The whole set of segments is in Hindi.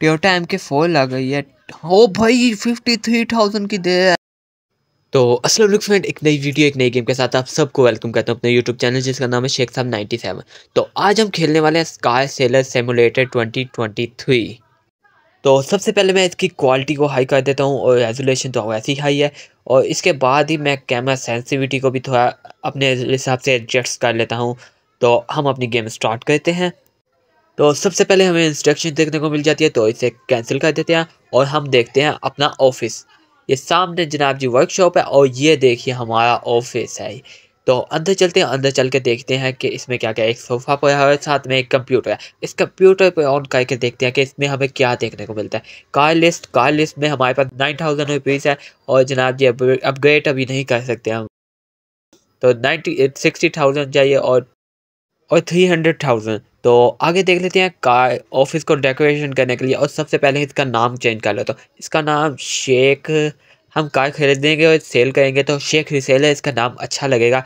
टोटा एम के फोर लग गई है हो भाई फिफ्टी थ्री थाउजेंड की दे तो असल फ्रेंड एक नई वीडियो एक नई गेम के साथ आप सबको वेलकम करता हूँ अपने यूट्यूब चैनल जिसका नाम है शेख साहब नाइन्टी सेवन तो आज हम खेलने वाले हैं sky seller simulator twenty twenty three तो सबसे पहले मैं इसकी क्वालिटी को हाई कर देता हूँ और रेजोलेशन तो वैसे ही हाई है और इसके बाद ही मैं कैमरा सेंसिविटी को भी थोड़ा अपने हिसाब से एडजस्ट कर लेता हूँ तो हम अपनी गेम स्टार्ट करते हैं तो सबसे पहले हमें इंस्ट्रक्शन देखने को मिल जाती है तो इसे कैंसिल कर देते हैं और हम देखते हैं अपना ऑफिस ये सामने जनाब जी वर्कशॉप है और ये देखिए हमारा ऑफिस है तो अंदर चलते हैं अंदर चल के देखते हैं कि इसमें क्या क्या एक सोफ़ा पड़ा है साथ में एक कंप्यूटर है इस कंप्यूटर पर ऑन करके देखते हैं कि इसमें हमें क्या देखने को मिलता है कार लिस्ट कार लिस्ट में हमारे पास नाइन थाउजेंड रुपीज़ है और जनाब जी अपग्रेड अभी नहीं कर सकते हम तो नाइन्टी सिक्सटी थाउजेंड चाहिए और और थ्री हंड्रेड थाउजेंड तो आगे देख लेते हैं का ऑफिस को डेकोरेशन करने के लिए और सबसे पहले इसका नाम चेंज कर लेता तो इसका नाम शेख हम कार खरीदेंगे और सेल करेंगे तो शेख रिसेल है इसका नाम अच्छा लगेगा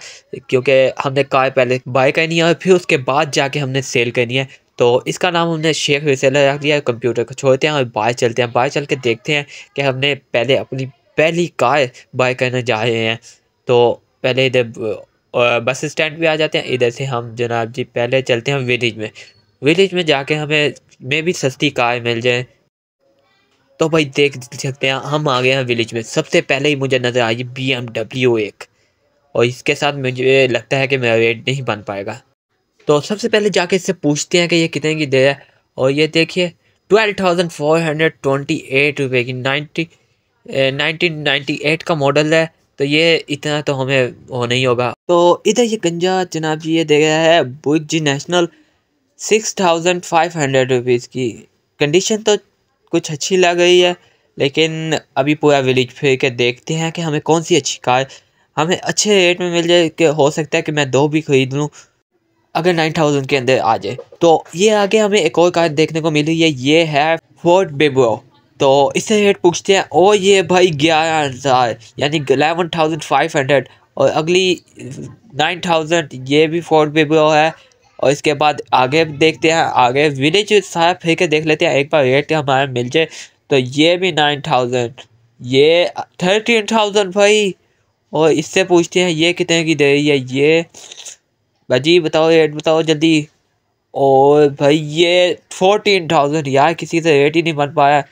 क्योंकि हमने कार पहले बाय करनी है और फिर उसके बाद जाके हमने सेल करनी है तो इसका नाम हमने शेख रिसेलर रख दिया कंप्यूटर को छोड़ते हैं और बाय चलते हैं बाय चल के देखते हैं कि हमने पहले अपनी पहली कार बाय करने जा रहे हैं तो पहले इधर और बस स्टैंड भी आ जाते हैं इधर से हम जनाब जी पहले चलते हैं विलेज में विलेज में जाके हमें मे भी सस्ती कार मिल जाए तो भाई देख सकते हैं हम आ गए हैं विलेज में सबसे पहले ही मुझे नज़र आई बी एम डब्ल्यू एक और इसके साथ मुझे लगता है कि मेरा रेट नहीं बन पाएगा तो सबसे पहले जाके इससे पूछते हैं कि ये कितने की दे है और ये देखिए twelve thousand four hundred twenty eight रुपये की नाइन्टी नाइनटीन नाइन्टी एट का मॉडल है तो ये इतना तो हमें हो नहीं होगा तो इधर ये गंजा जनाब जी ये दे गया है बुज national six thousand five hundred rupees की कंडीशन तो कुछ अच्छी लग रही है लेकिन अभी पूरा विलेज फिर के देखते हैं कि हमें कौन सी अच्छी कार हमें अच्छे रेट में मिल जाए कि हो सकता है कि मैं दो भी ख़रीद लूँ अगर नाइन थाउजेंड के अंदर आ जाए तो ये आगे हमें एक और कार देखने को मिली है ये है फोर्ट बेबो तो इससे रेट पूछते हैं ओ ये भाई ग्यारह हज़ार यानी एलेवन थाउजेंड फाइव हंड्रेड और अगली नाइन थाउजेंड ये भी फोर्ट बेबो है और इसके बाद आगे देखते हैं आगे विलेज सारा फिर के देख लेते हैं एक बार रेट हमारा मिल जाए तो ये भी नाइन थाउजेंड ये थर्टीन थाउजेंड भाई और इससे पूछते हैं ये कितने की दे रही है ये भाजी बताओ रेट बताओ जल्दी और भाई ये फोर्टीन थाउजेंड यार किसी से रेट ही नहीं बन पाया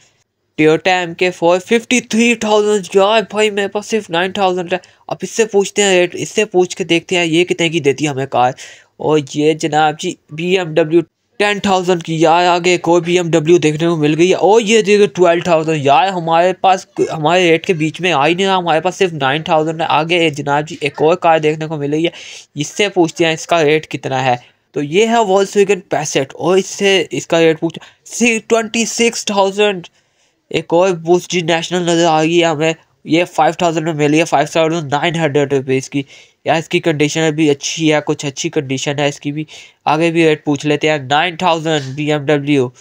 Toyota M K four fifty three thousand यार भाई मेरे पास सिर्फ नाइन थाउजेंड है अब इससे पूछते हैं रेट इससे पूछ के देखते हैं ये कितने की देती है हमें कार और ये जनाब जी B M W ten thousand की यार आगे एक और बी एम डब्ल्यू देखने को मिल गई है और ये देखिए ट्वेल्व थाउजेंड यार हमारे पास हमारे रेट के बीच में आ ही नहीं रहा हमारे पास सिर्फ नाइन थाउजेंड है आगे जनाब जी एक और कार देखने को मिल गई है इससे पूछते हैं इसका रेट कितना है तो ये है वॉल्स पैसेट और इससे इसका रेट पूछ ट्वेंटी सिक्स थाउजेंड एक और बूस्ट जी नेशनल नज़र आ गई है हमें ये फाइव थाउजेंड में मिली है five thousand nine hundred rupees की या इसकी कंडीशन अभी अच्छी है कुछ अच्छी कंडीशन है इसकी भी आगे भी रेट पूछ लेते हैं nine thousand B M W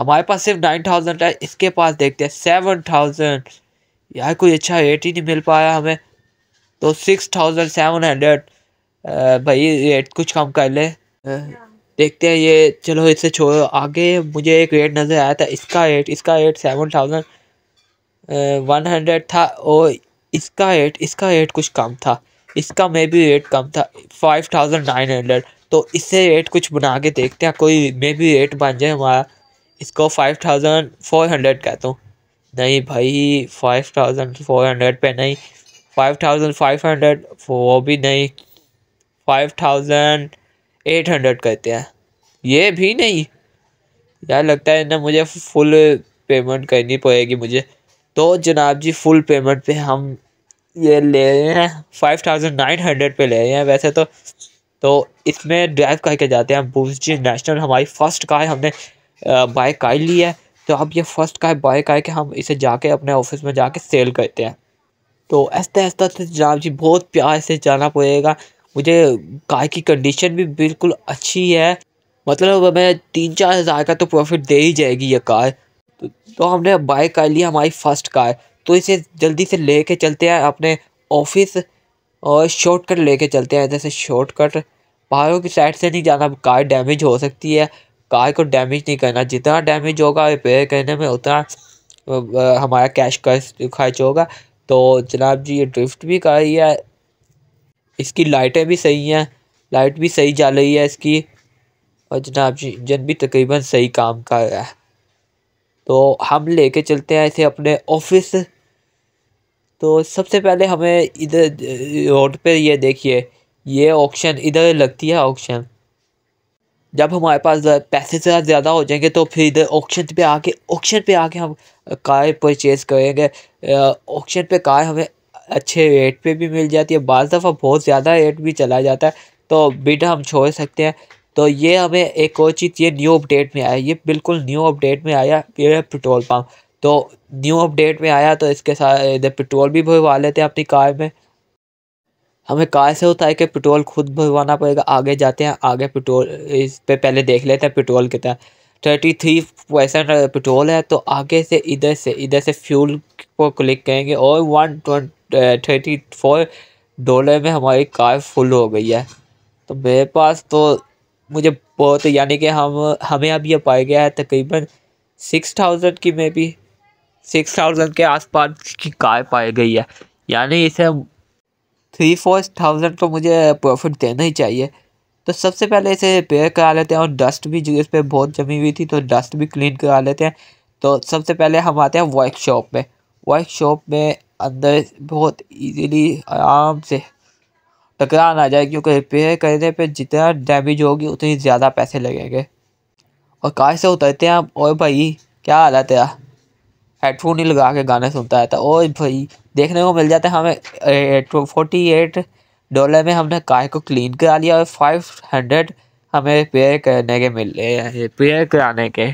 हमारे पास सिर्फ नाइन थाउजेंड है इसके पास देखते हैं सेवन थाउजेंड यार कोई अच्छा रेट ही नहीं मिल पाया हमें तो सिक्स थाउजेंड सेवन हंड्रेड भाई रेट कुछ कम कर ले देखते हैं ये चलो इसे छोड़ो आगे मुझे एक रेट नज़र आया था इसका रेट इसका rate seven thousand one hundred था और इसका रेट इसका रेट कुछ कम था इसका मे भी रेट कम था फाइव थाउजेंड नाइन हंड्रेड तो इससे रेट कुछ बना के देखते हैं कोई मे भी रेट बन जाए हमारा इसको फाइव थाउजेंड फोर हंड्रेड कहता हूँ नहीं भाई फाइव थाउजेंड फोर हंड्रेड पर नहीं फाइव थाउजेंड फाइव हंड्रेड वो भी नहीं फाइव थाउजेंड एट हंड्रेड करते हैं ये भी नहीं यार लगता है ना मुझे फुल पेमेंट करनी पड़ेगी मुझे तो जनाब जी फुल पेमेंट पे हम ये ले रहे हैं फाइव थाउजेंड नाइन हंड्रेड पे ले रहे हैं वैसे तो तो इसमें ड्राइव करके जाते हैं बूस जी नेशनल हमारी फ़र्स्ट कार हमने बाय कार ली है तो अब ये फ़र्स्ट कार बाय कार के हम इसे जाके अपने ऑफिस में जाके सेल करते हैं तो ऐसा ऐसा तो जनाब जी बहुत प्यार से जाना पड़ेगा मुझे कार की कंडीशन भी बिल्कुल अच्छी है मतलब हमें तीन चार हज़ार का तो प्रॉफिट दे ही जाएगी ये कार तो, तो हमने बाय कर लिया हमारी फ़र्स्ट कार तो इसे जल्दी से ले कर चलते हैं अपने ऑफिस और शॉर्टकट ले कर चलते हैं जैसे शॉर्टकट पहाड़ों की साइड से नहीं जाना कार डैमेज हो सकती है कार को डैमेज नहीं करना जितना डैमेज होगा रिपेयर करने में उतना हमारा कैश खर्च खर्च होगा तो जनाब जी ये ड्रिफ्ट भी कर रही है इसकी लाइटें भी सही हैं लाइट भी सही जा रही है इसकी और जनाब जी इंजन भी तकरीबन सही काम कर रहा है तो हम लेके चलते हैं इसे अपने ऑफिस तो सबसे पहले हमें इधर रोड पे ये देखिए ये ऑक्शन इधर लगती है ऑक्शन जब हमारे पास पैसे से ज़्यादा हो जाएंगे तो फिर इधर ऑक्शन पे आके ऑक्शन पे आके हम कार परचेज़ करेंगे ऑक्शन पे कार हमें अच्छे रेट पे भी मिल जाती है बज़ दफ़ा बहुत ज़्यादा रेट भी चला जाता है तो बिड हम छोड़ सकते हैं तो ये हमें एक और चीज़ ये न्यू अपडेट में आया ये बिल्कुल न्यू अपडेट में आया ये पेट्रोल पम्प तो न्यू अपडेट में आया तो इसके साथ पेट्रोल भी भरवा लेते हैं अपनी कार में हमें कार से होता है कि पेट्रोल खुद भरवाना पड़ेगा आगे जाते हैं आगे पेट्रोल इस पर पहले देख लेते हैं पेट्रोल कितना थर्टी थ्री परसेंट पेट्रोल है तो आगे से इधर से इधर से फ्यूल को क्लिक करेंगे और वन थर्टी फोर डॉलर में हमारी कार फुल हो गई है तो मेरे पास तो मुझे बहुत यानी कि हम हमें अब यह पाया गया है तकरीबन सिक्स थाउजेंड की मे भी सिक्स थाउजेंड के आसपास की कार पाई गई है यानी इसे थ्री फोर थाउजेंड तो मुझे प्रॉफिट देना ही चाहिए तो सबसे पहले इसे रिपेयर करा लेते हैं और डस्ट भी जो इस पर बहुत जमी हुई थी तो डस्ट भी क्लीन करा लेते हैं तो सबसे पहले हम आते हैं वर्कशॉप में वर्कशॉप में अंदर बहुत इजीली आराम से टकरा ना जाए क्योंकि रिपेयर करने पे जितना डैमेज होगी उतनी ज़्यादा पैसे लगेंगे और कार से उतरते हैं आप और भाई क्या हाल है हेडफोन ही लगा के गाने सुनता रहता और भाई देखने को मिल जाता है हमें फोर्टी एट डॉलर में हमने कार को क्लीन करा लिया और फाइव हंड्रेड हमें रिपेयर करने के मिले रिपेयर कराने के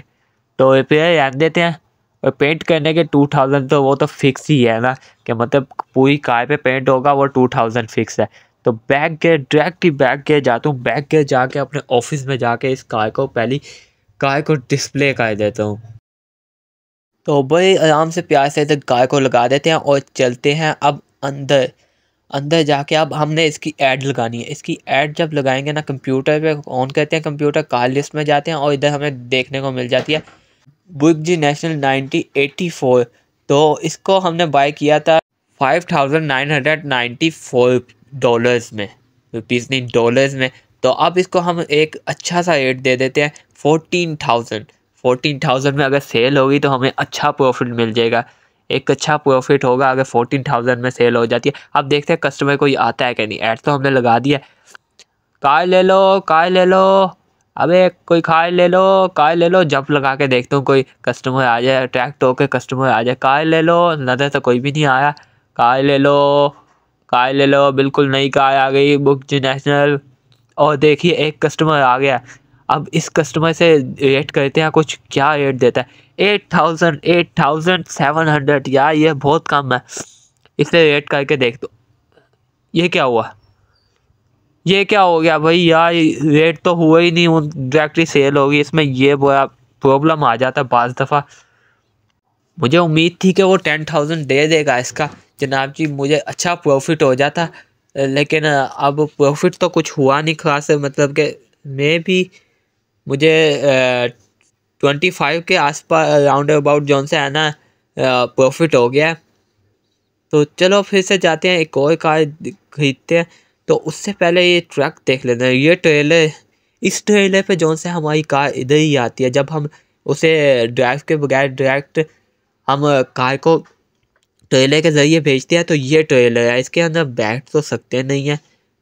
तो रिपेयर जान देते हैं और पेंट करने के टू थाउजेंड तो वो तो फिक्स ही है ना कि मतलब पूरी कार पे पेंट होगा वो टू थाउजेंड फिक्स है तो बैग के डायरेक्ट ही बैग के जाता हूँ बैग के जाके अपने ऑफिस में जाके इस कार को पहली कार को डिस्प्ले कर देता हूँ तो बड़े आराम से प्यार से तो कार को लगा देते हैं और चलते हैं अब अंदर अंदर जाके अब हमने इसकी ऐड लगानी है इसकी ऐड जब लगाएंगे ना कंप्यूटर पे ऑन करते हैं कंप्यूटर कार लिस्ट में जाते हैं और इधर हमें देखने को मिल जाती है जी नेशनल 1984 तो इसको हमने बाय किया था 5,994 डॉलर्स में रुपीज़ नहीं डॉलर्स में तो अब इसको हम एक अच्छा सा रेट दे देते हैं फोटीन थाउजेंड फोटीन थाउजेंड में अगर सेल होगी तो हमें अच्छा प्रॉफिट मिल जाएगा एक अच्छा प्रॉफिट होगा अगर फोर्टीन थाउजेंड में सेल हो जाती है अब देखते हैं कस्टमर कोई आता है कि नहीं ऐड तो हमने लगा दिया कार ले लो कार ले लो अबे कोई काय ले लो काय ले लो जंप लगा के देखता हूँ कोई कस्टमर आ जाए अट्रैक्ट होकर कस्टमर आ जाए काय ले लो नज़र तो कोई भी नहीं आया काय ले लो काय ले लो बिल्कुल नई काय आ गई बुक नेशनल और देखिए एक कस्टमर आ गया अब इस कस्टमर से रेट करते हैं कुछ क्या रेट देता है eight thousand eight thousand seven hundred यार ये बहुत कम है इसे रेट करके देख दो ये क्या हुआ ये क्या हो गया भाई यार रेट तो हुआ ही नहीं डायरेक्टली सेल होगी इसमें ये बोया प्रॉब्लम आ जाता है बाज़ दफ़ा मुझे उम्मीद थी कि वो टेन थाउजेंड दे देगा इसका जनाब जी मुझे अच्छा प्रॉफिट हो जाता लेकिन अब प्रॉफिट तो कुछ हुआ नहीं खास मतलब कि मैं भी मुझे ट्वेंटी फाइव के आसपास राउंड अबाउट जोन से आना प्रॉफिट हो गया तो चलो फिर से जाते हैं एक और कार खरीदते हैं तो उससे पहले ये ट्रक देख लेते हैं ये ट्रेलर इस ट्रेलर पे जौन से हमारी कार इधर ही आती है जब हम उसे ड्राइव के बगैर डायरेक्ट हम कार को ट्रेलर के ज़रिए भेजते हैं तो ये ट्रेलर है इसके अंदर बैठ तो सकते नहीं है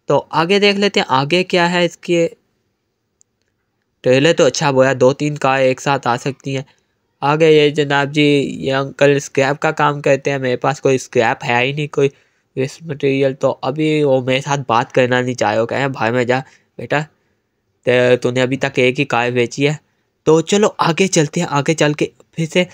तो आगे देख लेते हैं आगे क्या है इसके ट्रेलर तो अच्छा बोया दो तीन कार एक साथ आ सकती हैं आगे ये जनाब जी ये अंकल स्क्रैप का काम करते हैं मेरे पास कोई स्क्रैप है ही नहीं कोई वेस्ट मटेरियल तो अभी वो मेरे साथ बात करना नहीं चाहे हो कहें भाई मैं जा बेटा तूने अभी तक एक ही कार बेची है तो चलो आगे चलते हैं आगे चल के फिर से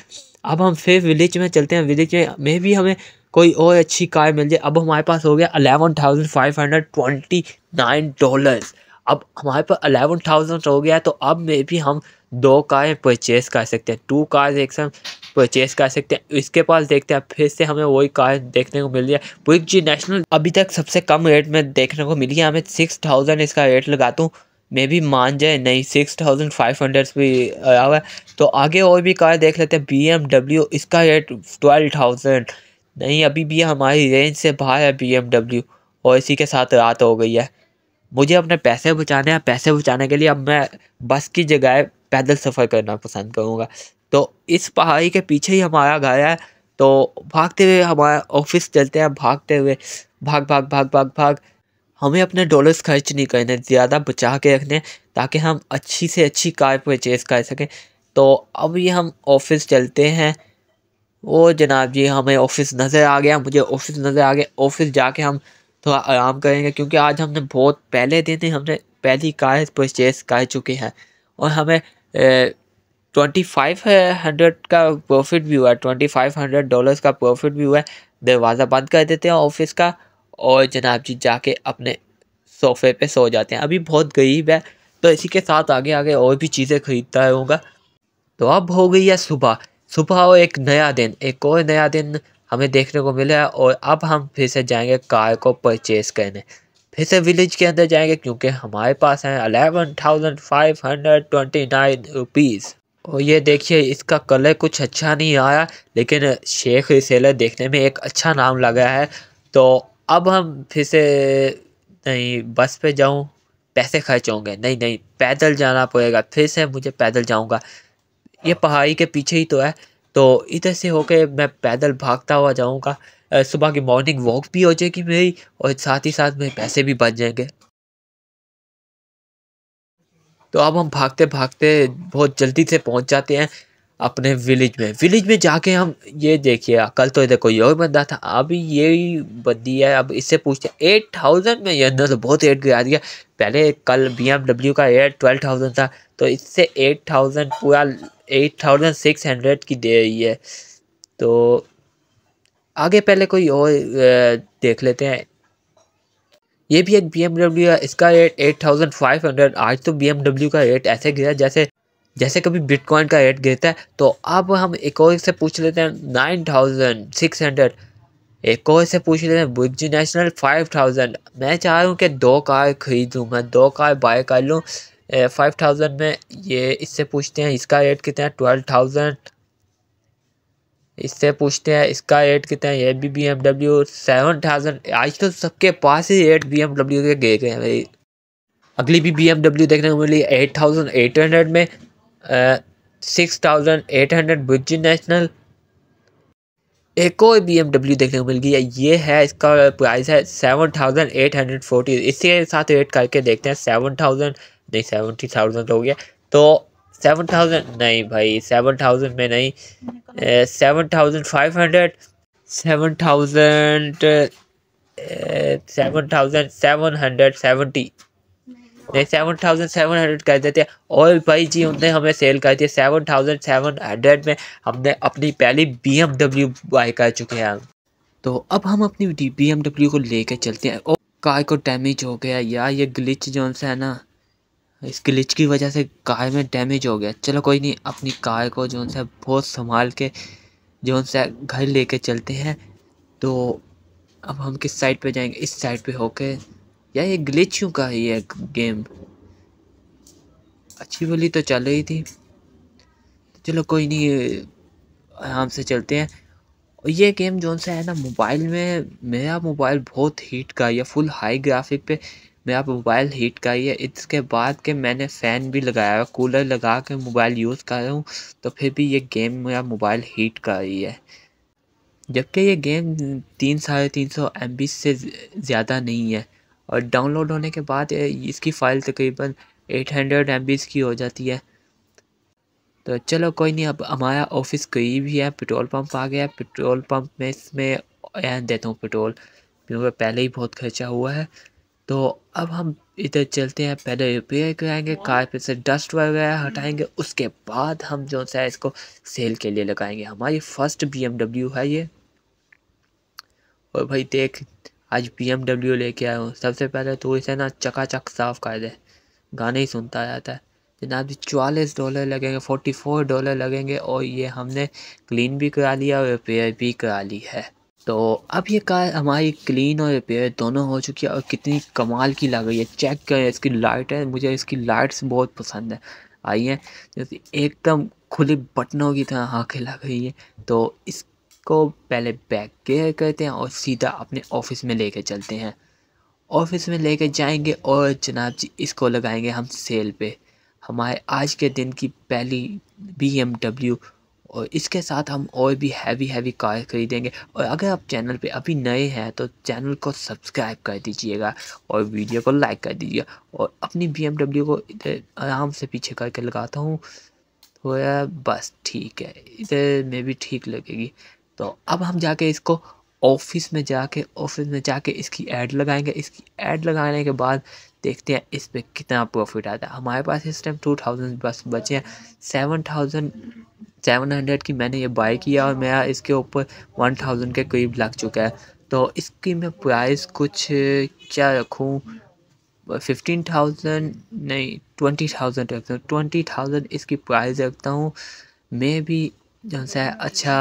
अब हम फिर विलेज में चलते हैं विलेज में मे भी हमें कोई और अच्छी कार मिल जाए अब हमारे पास हो गया eleven thousand five hundred twenty nine dollars अब हमारे पास अलेवन थाउजेंड हो गया तो अब मे भी हम दो कार परचेज कर सकते हैं टू कार्स एक साथ परचेस कर सकते हैं इसके पास देखते हैं फिर से हमें वही कार देखने को मिल रही है बुक जी नेशनल अभी तक सबसे कम रेट में देखने को मिली है हमें सिक्स थाउजेंड इसका रेट लगाता हूँ मे भी मान जाए नहीं सिक्स थाउजेंड फाइव हंड्रेड भी आया हुआ है तो आगे और भी कार देख लेते हैं बी एम डब्ल्यू इसका रेट ट्वेल्व थाउजेंड नहीं अभी भी हमारी रेंज से बाहर है बी एम डब्ल्यू और इसी के साथ रात हो गई है मुझे अपने पैसे बचाने हैं पैसे बचाने के लिए अब मैं बस की जगह पैदल सफ़र करना पसंद करूँगा तो इस पहाड़ी के पीछे ही हमारा घर है तो भागते हुए हमारा ऑफिस चलते हैं भागते हुए भाग भाग भाग भाग भाग हमें अपने डॉलर्स खर्च नहीं करने ज़्यादा बचा के रखने ताकि हम अच्छी से अच्छी कार परचेज़ कर सकें तो अब ये हम ऑफिस चलते हैं वो जनाब जी हमें ऑफिस नज़र आ गया मुझे ऑफिस नज़र आ गया ऑफिस जाके हम थोड़ा आराम करेंगे क्योंकि आज हमने बहुत पहले दिन ही हमने पहली कार परचेज़ कर चुके हैं और हमें ए, ट्वेंटी फाइव हंड्रेड का प्रॉफिट भी हुआ है ट्वेंटी फाइव हंड्रेड डॉलर्स का प्रॉफिट भी हुआ है दरवाज़ा बंद कर देते हैं ऑफिस का और जनाब जी जाके अपने सोफे पे सो जाते हैं अभी बहुत गरीब है तो इसी के साथ आगे आगे और भी चीज़ें खरीदता रहूँगा तो अब हो गई है सुबह सुबह और एक नया दिन एक और नया दिन हमें देखने को मिला है और अब हम फिर से जाएंगे कार को परचेज़ करने फिर से विलेज के अंदर जाएंगे क्योंकि हमारे पास हैं eleven thousand five hundred twenty nine rupees और ये देखिए इसका कलर कुछ अच्छा नहीं आया लेकिन शेख रिसेलर देखने में एक अच्छा नाम लगा है तो अब हम फिर से नहीं बस पे जाऊँ पैसे खर्च होंगे नहीं नहीं पैदल जाना पड़ेगा फिर से मुझे पैदल जाऊँगा ये पहाड़ी के पीछे ही तो है तो इधर से होके मैं पैदल भागता हुआ जाऊँगा सुबह की मॉर्निंग वॉक भी हो जाएगी मेरी और साथ ही साथ मेरे पैसे भी बच जाएंगे तो अब हम भागते भागते बहुत जल्दी से पहुंच जाते हैं अपने विलेज में विलेज में जाके हम ये देखिए कल तो इधर कोई और बंदा था अभी ये बंदी है अब इससे पूछते एट थाउजेंड में ये अंदर तो बहुत एट गिरा दिया पहले कल बी एम डब्ल्यू का एट ट्वेल्व थाउजेंड था तो इससे एट थाउजेंड पूरा एट थाउजेंड सिक्स हंड्रेड की दे रही है तो आगे पहले कोई और देख लेते हैं ये भी एक बी है इसका rate eight thousand five hundred आज तो बी का रेट ऐसे गिरा जैसे जैसे कभी बिटकॉइन का रेट गिरता है तो अब हम एक और से पूछ लेते हैं नाइन थाउजेंड सिक्स हंड्रेड एक और से पूछ लेते हैं बुजी नेशनल फाइव थाउजेंड मैं चाह रहा हूँ कि दो कार खरीदूँ मैं दो कार बाय कर लूँ फाइव थाउजेंड में ये इससे पूछते हैं इसका रेट कितना है ट्वेल्व थाउजेंड इससे पूछते हैं इसका रेट कितना है ये भी B M W seven thousand आज तो सबके पास ही एट बी एम डब्ल्यू के गए हैं भाई अगली भी बी एम डब्ल्यू देखने को मिली एट थाउजेंड एट हंड्रेड में सिक्स थाउजेंड एट हंड्रेड बुजी नेशनल एक और बी एम डब्ल्यू देखने को मिल गई है ये है इसका प्राइस है seven thousand eight hundred forty इसके साथ रेट करके देखते हैं सेवन थाउजेंड नहीं सेवेंटी थाउजेंड हो गया तो सेवन थाउजेंड नहीं भाई सेवन थाउजेंड में नहीं seven thousand five hundred seven thousand seven thousand seven hundred seventy नहीं सेवन थाउजेंड सेवन हंड्रेड कर देते हैं और भाई जी उनने हमें सेल कर दिया सेवन थाउजेंड सेवन हंड्रेड में हमने अपनी पहली बी एम डब्ल्यू बाई कर चुके हैं तो अब हम अपनी बी एम डब्ल्यू को लेकर चलते हैं और कार को डैमेज हो गया यार ये ग्लिच जो है ना इस ग्लिच की वजह से कार में डैमेज हो गया चलो कोई नहीं अपनी कार को जो है बहुत संभाल के जो है घर लेके चलते हैं तो अब हम किस साइड पे जाएंगे इस साइड पे होके या ये ग्लिच क्यों का ये गेम अच्छी बोली तो चल रही थी चलो कोई नहीं आराम से चलते हैं और ये गेम जो सा है ना मोबाइल में मेरा मोबाइल बहुत हीट का या फुल हाई ग्राफिक पे मेरा मोबाइल हीट का ही है इसके बाद के मैंने फ़ैन भी लगाया है कूलर लगा के मोबाइल यूज़ कर रहा हूँ तो फिर भी ये गेम मेरा मोबाइल हीट का ही है जबकि ये गेम तीन साढ़े तीन सौ एम बी से ज़्यादा नहीं है और डाउनलोड होने के बाद इसकी फ़ाइल तकरीबन एट हंड्रेड एम की हो जाती है तो चलो कोई नहीं अब हमारा ऑफिस करीब ही है पेट्रोल पंप आ गया पेट्रोल पंप में इसमें देता हूँ पेट्रोल क्योंकि पहले ही बहुत खर्चा हुआ है तो अब हम इधर चलते हैं पहले रिपेयर कराएंगे कार पे से डस्ट वगैरह हटाएंगे उसके बाद हम जो सा इसको सेल के लिए लगाएंगे हमारी फर्स्ट बीएमडब्ल्यू है ये और भाई देख आज बीएमडब्ल्यू लेके आया हूँ सबसे पहले तो इसे ना चकाचक साफ़ कर दे गाने ही सुनता रहता है जनाब जी चवालीस डॉलर लगेंगे फोर्टी फोर डॉलर लगेंगे और ये हमने क्लीन भी करा लिया और रिपेयर भी करा ली है तो अब ये कार हमारी क्लीन और रिपेयर दोनों हो चुकी है और कितनी कमाल की लग रही है चेक करें इसकी लाइट है मुझे इसकी लाइट्स बहुत पसंद है आई है जैसे एकदम खुली बटनों की तरह आँखें लग रही है तो इसको पहले बैक केयर करते हैं और सीधा अपने ऑफिस में लेके चलते हैं ऑफिस में लेके जाएंगे और जनाब जी इसको लगाएंगे हम सेल पे हमारे आज के दिन की पहली बी एम डब्ल्यू और इसके साथ हम और भी हैवी हैवी कार खरीदेंगे और अगर आप चैनल पे अभी नए हैं तो चैनल को सब्सक्राइब कर दीजिएगा और वीडियो को लाइक कर दीजिएगा और अपनी बी को इधर आराम से पीछे करके लगाता हूँ तो बस ठीक है इधर में भी ठीक लगेगी तो अब हम जाके इसको ऑफिस में जाके ऑफिस में जाके इसकी ऐड लगाएंगे इसकी ऐड लगाने के बाद देखते हैं इस पर कितना प्रॉफिट आता है हमारे पास इस टाइम टू थाउजेंड बस बचे हैं सेवन थाउजेंड सेवन हंड्रेड की मैंने ये बाई किया और मेरा इसके ऊपर वन थाउजेंड के करीब लग चुका है तो इसकी मैं प्राइस कुछ क्या रखूँ फिफ्टीन थाउजेंड नहीं ट्वेंटी थाउजेंड रखता हूँ ट्वेंटी थाउजेंड इसकी प्राइस रखता हूँ मैं भी जो सा अच्छा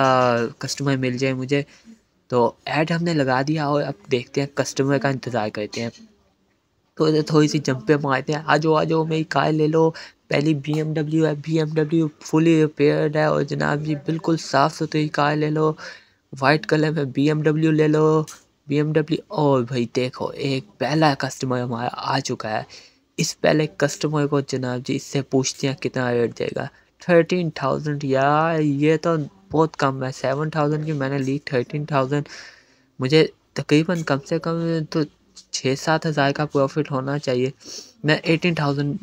कस्टमर मिल जाए मुझे तो ऐड हमने लगा दिया और अब देखते हैं कस्टमर का इंतज़ार करते हैं तो थोड़ी सी जंपे मारते हैं आ जाओ आ जाओ मेरी कार ले लो पहली बी एम डब्ल्यू है B M W fully repaired है और जनाब जी बिल्कुल साफ़ सुथरी कार ले लो वाइट कलर में बी एम डब्ल्यू ले लो बी एम डब्ल्यू और भाई देखो एक पहला कस्टमर हमारा आ चुका है इस पहले कस्टमर को जनाब जी इससे पूछते हैं कितना रेट देगा थर्टीन थाउजेंड यार ये तो बहुत कम है सेवन थाउजेंड की मैंने ली थर्टीन थाउजेंड मुझे तकरीबन कम से कम तो छः सात हज़ार का प्रॉफिट होना चाहिए मैं एटीन थाउजेंड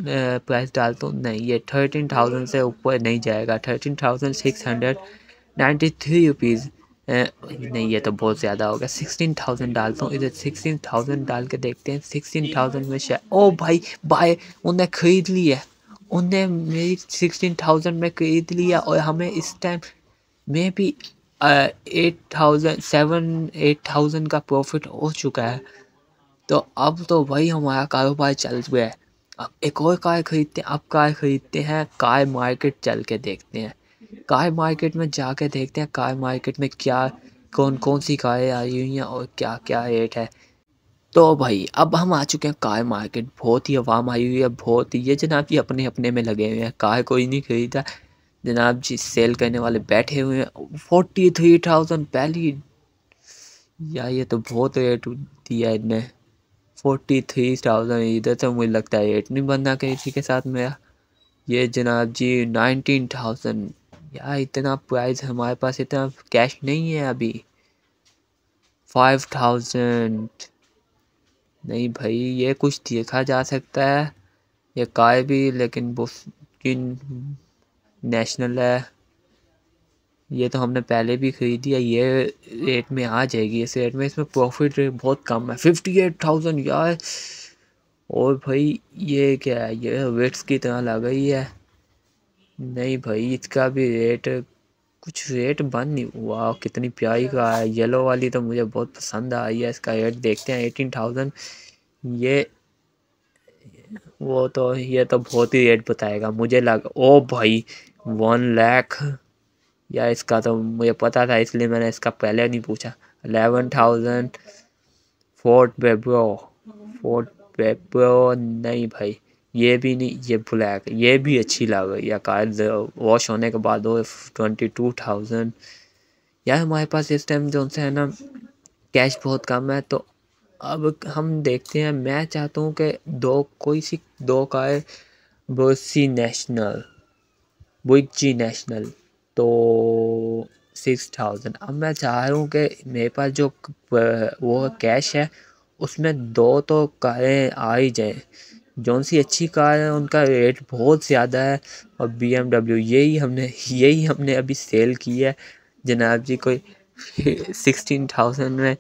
प्राइस डालता हूँ नहीं ये थर्टीन थाउजेंड से ऊपर नहीं जाएगा thirteen thousand six hundred ninety three rupees नहीं ये तो बहुत ज़्यादा होगा सिक्सटीन थाउजेंड डालता हूँ इधर सिक्सटीन थाउजेंड डाल के देखते हैं सिक्सटीन थाउजेंड में शायद ओ भाई बाय उन्हें ख़रीद लिया उन्हें मेरी सिक्सटीन थाउजेंड में ख़रीद लिया और हमें इस टाइम में भी eight thousand seven eight thousand का प्रॉफिट हो चुका है तो अब तो भाई हमारा कारोबार चल गया है अब एक और कार खरीदते हैं अब कार खरीदते हैं कार मार्केट चल के देखते हैं कार मार्केट में जाके देखते हैं कार मार्केट में क्या कौन कौन सी कारें आई हुई हैं और क्या क्या रेट है तो भाई अब हम आ चुके हैं कार मार्केट बहुत ही आवाम आई हुई है बहुत ही ये जनाब जी अपने अपने में लगे हुए हैं कार कोई नहीं खरीदा जनाब जी सेल करने वाले बैठे हुए हैं फोर्टी थ्री थाउजेंड पहली यार ये तो बहुत रेट दिया इनने फोर्टी थ्री थाउजेंड इधर से मुझे लगता है एट नहीं बनना कहीं इसी के साथ मेरा ये जनाब जी नाइनटीन थाउजेंड यार इतना प्राइस हमारे पास इतना कैश नहीं है अभी फाइव थाउजेंड नहीं भाई ये कुछ देखा जा सकता है ये काय भी लेकिन वो नेशनल है ये तो हमने पहले भी ख़रीदी है ये रेट में आ जाएगी इस रेट में इसमें प्रॉफिट रेट बहुत कम है फिफ्टी एट थाउजेंड यार और भाई ये क्या है ये वेट्स की तरह लग रही है नहीं भाई इसका भी रेट कुछ रेट बंद नहीं हुआ कितनी प्यारी का है येलो वाली तो मुझे बहुत पसंद आई है इसका रेट देखते हैं एटीन थाउजेंड ये वो तो ये तो बहुत ही रेट बताएगा मुझे लगा ओ भाई वन लैख या इसका तो मुझे पता था इसलिए मैंने इसका पहले नहीं पूछा अलेवन थाउजेंड फोर्ट बेब्रो फोर्ट बेब्रो नहीं भाई ये भी नहीं ये ब्लैक ये भी अच्छी लग रही है कार वॉश होने के बाद वो ट्वेंटी टू थाउजेंड यार हमारे पास इस टाइम जो है ना कैश बहुत कम है तो अब हम देखते हैं मैं चाहता हूँ कि दो कोई सी दो कार बोसी नेशनल जी नेशनल तो सिक्स थाउजेंड अब मैं चाह रहा हूँ कि मेरे पास जो वो कैश है उसमें दो तो कारें आ ही जाएँ जौन सी अच्छी कार है उनका रेट बहुत ज़्यादा है और बी एम डब्ल्यू यही हमने यही हमने अभी सेल की है जनाब जी कोई सिक्सटीन थाउजेंड में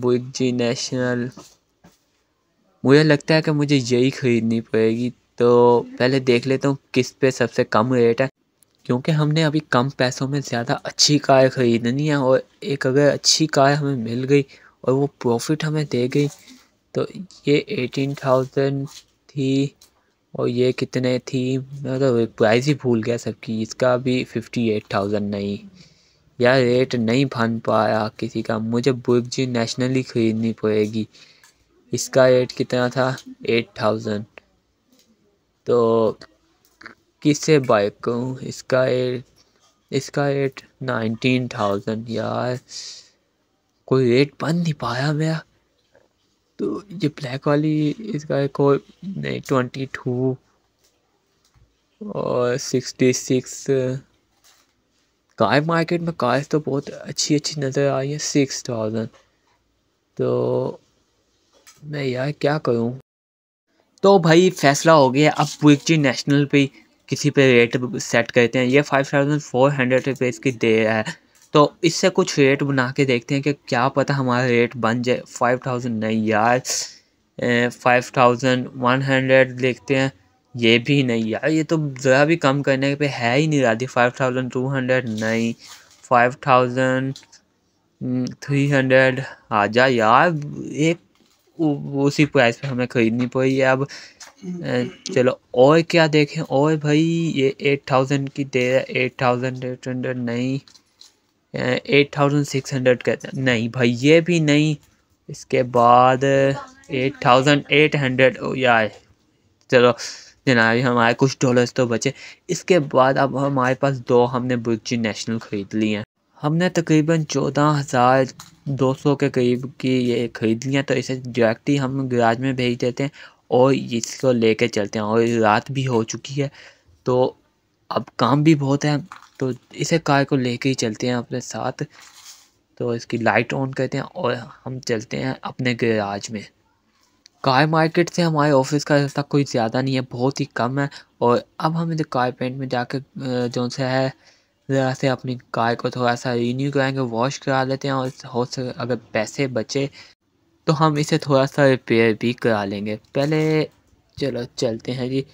बुक जी नेशनल मुझे लगता है कि मुझे यही ख़रीदनी पड़ेगी तो पहले देख लेता हूँ किस पे सबसे कम रेट है क्योंकि हमने अभी कम पैसों में ज़्यादा अच्छी कार ख़रीदनी है और एक अगर अच्छी कार हमें मिल गई और वो प्रॉफिट हमें दे गई तो ये एटीन थाउजेंड थी और ये कितने थी मैं तो प्राइस ही भूल गया सबकी इसका भी फिफ्टी एट थाउजेंड नहीं या रेट नहीं बन पाया किसी का मुझे जी नेशनली ख़रीदनी पड़ेगी इसका रेट कितना था एट थाउजेंड तो किससे बाइक कहूँ इसका एट इसका रेट नाइनटीन थाउजेंड यार कोई रेट बन नहीं पाया मेरा तो ये ब्लैक वाली इसका और नहीं ट्वेंटी टू और सिक्सटी सिक्स कार मार्केट में कार्स तो बहुत अच्छी अच्छी नज़र आ रही है सिक्स थाउजेंड तो मैं यार क्या करूँ तो भाई फैसला हो गया अब बुक्जी नेशनल पे किसी पे रेट सेट करते हैं ये five thousand four hundred rupees की दे रहा है तो इससे कुछ रेट बना के देखते हैं कि क्या पता हमारा रेट बन जाए फाइव थाउजेंड नहीं यार फाइव थाउजेंड वन हंड्रेड देखते हैं ये भी नहीं यार ये तो ज़रा भी कम करने पे है ही नहीं राधी फाइव थाउजेंड टू हंड्रेड नहीं फाइव थाउजेंड थ्री हंड्रेड आ जा यार एक उसी प्राइस पे हमें ख़रीदनी पड़ी अब चलो और क्या देखें और भाई ये एट थाउजेंड की दे रहा है एट थाउजेंड एट हंड्रेड नहीं एट थाउजेंड सिक्स हंड्रेड कहते हैं नहीं भाई ये भी नहीं इसके बाद एट थाउजेंड एट हंड्रेड या चलो जनाब हमारे कुछ डॉलर्स तो बचे इसके बाद अब हमारे पास दो हमने बुर्जी नेशनल ख़रीद ली हैं हमने तकरीबन चौदह हज़ार दो सौ के करीब की ये ख़रीद लिया तो इसे डायरेक्टली हम गराज में भेज देते हैं और इसको लेके चलते हैं और रात भी हो चुकी है तो अब काम भी बहुत है तो इसे कार को लेके ही चलते हैं अपने साथ तो इसकी लाइट ऑन करते हैं और हम चलते हैं अपने गैराज में कार मार्केट से हमारे ऑफिस का रास्ता कोई ज़्यादा नहीं है बहुत ही कम है और अब हम इधर कार पेंट में जाकर जो सा है ज़रा से अपनी कार को थोड़ा सा रीन्यू कराएंगे वॉश करा लेते हैं और हो सके अगर पैसे बचे तो हम इसे थोड़ा सा रिपेयर भी करा लेंगे पहले चलो चलते हैं जी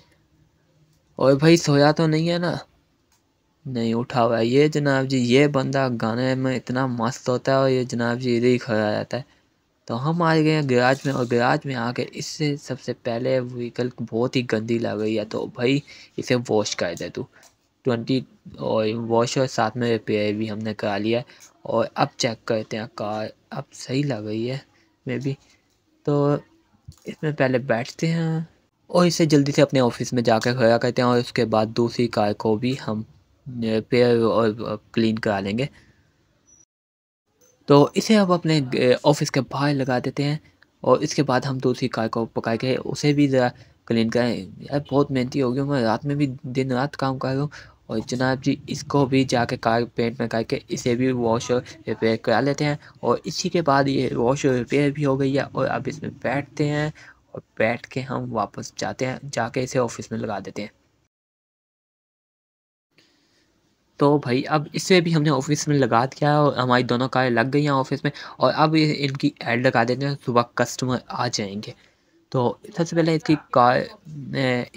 और भाई सोया तो नहीं है ना नहीं उठा हुआ ये जनाब जी ये बंदा गाने में इतना मस्त होता है और ये जनाब जी इधर ही खड़ा रहता है तो हम आ गए हैं गैराज में और गैराज में आके इससे सबसे पहले व्हीकल बहुत ही गंदी लग रही है तो भाई इसे वॉश कर दे तू ट्वेंटी और वॉश और साथ में रिपेयर भी हमने करा लिया और अब चेक करते हैं कार अब सही लग रही है मे बी तो इसमें पहले बैठते हैं और इसे जल्दी से अपने ऑफिस में जाकर खड़ा करते हैं और उसके बाद दूसरी कार को भी हम पेयर और क्लीन करा लेंगे तो इसे अब अपने ऑफिस के बाहर लगा देते हैं और इसके बाद हम दूसरी कार को पका के उसे भी ज़रा क्लीन करें यार बहुत मेहनती होगी मैं रात में भी दिन रात काम कर रहा हूँ और जनाब जी इसको भी जाके कार पेंट में करके इसे भी वॉश रिपेयर करा लेते हैं और इसी के बाद ये वॉश रिपेयर भी हो गई है और अब इसमें बैठते हैं और बैठ के हम वापस जाते हैं जाके इसे ऑफिस में लगा देते हैं तो भाई अब इसे भी हमने ऑफिस में लगा दिया और हमारी दोनों कारें लग गई हैं ऑफिस में और अब इनकी एड लगा देते हैं सुबह कस्टमर आ जाएंगे तो सबसे पहले इसकी कार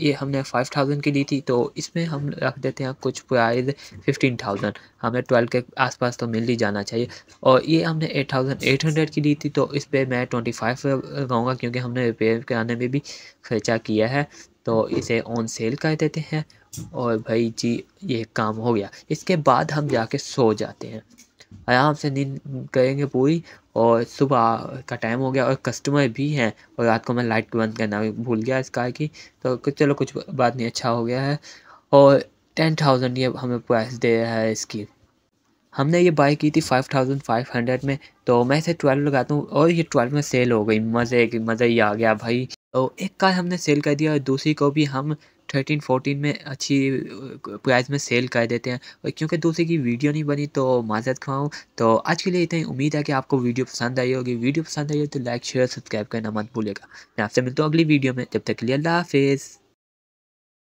ये हमने फाइव थाउजेंड की ली थी तो इसमें हम रख देते हैं कुछ प्राइस फिफ्टीन थाउजेंड हमें ट्वेल्व के आसपास तो मिल ही जाना चाहिए और ये हमने एट थाउजेंड एट हंड्रेड की ली थी तो इस पर मैं ट्वेंटी फाइव लगाऊँगा क्योंकि हमने रिपेयर कराने में भी खर्चा किया है तो इसे ऑन सेल कर देते हैं और भाई जी ये काम हो गया इसके बाद हम जाके सो जाते हैं आराम से नींद करेंगे पूरी और सुबह का टाइम हो गया और कस्टमर भी हैं और रात को मैं लाइट बंद करना भूल गया इस कार की तो चलो कुछ बात नहीं अच्छा हो गया है और टेन थाउजेंड ये हमें प्राइस दे रहा है इसकी हमने ये बाई की थी फाइव थाउजेंड फाइव हंड्रेड में तो मैं इसे ट्वेल्व लगाता हूँ और ये ट्वेल्व में सेल हो गई मज़े मज़ा ही आ गया भाई तो एक कार हमने सेल कर दिया और दूसरी को भी हम थर्टीन फोर्टीन में अच्छी प्राइस में सेल कर देते हैं और क्योंकि दूसरे की वीडियो नहीं बनी तो माजरत खाऊँ तो आज के लिए इतना ही उम्मीद है कि आपको वीडियो पसंद आई होगी वीडियो पसंद आई हो तो लाइक शेयर सब्सक्राइब करना मत भूलेगा मैं आपसे मिलता हूँ अगली वीडियो में जब तक के लिए अल्लाह हाफिज़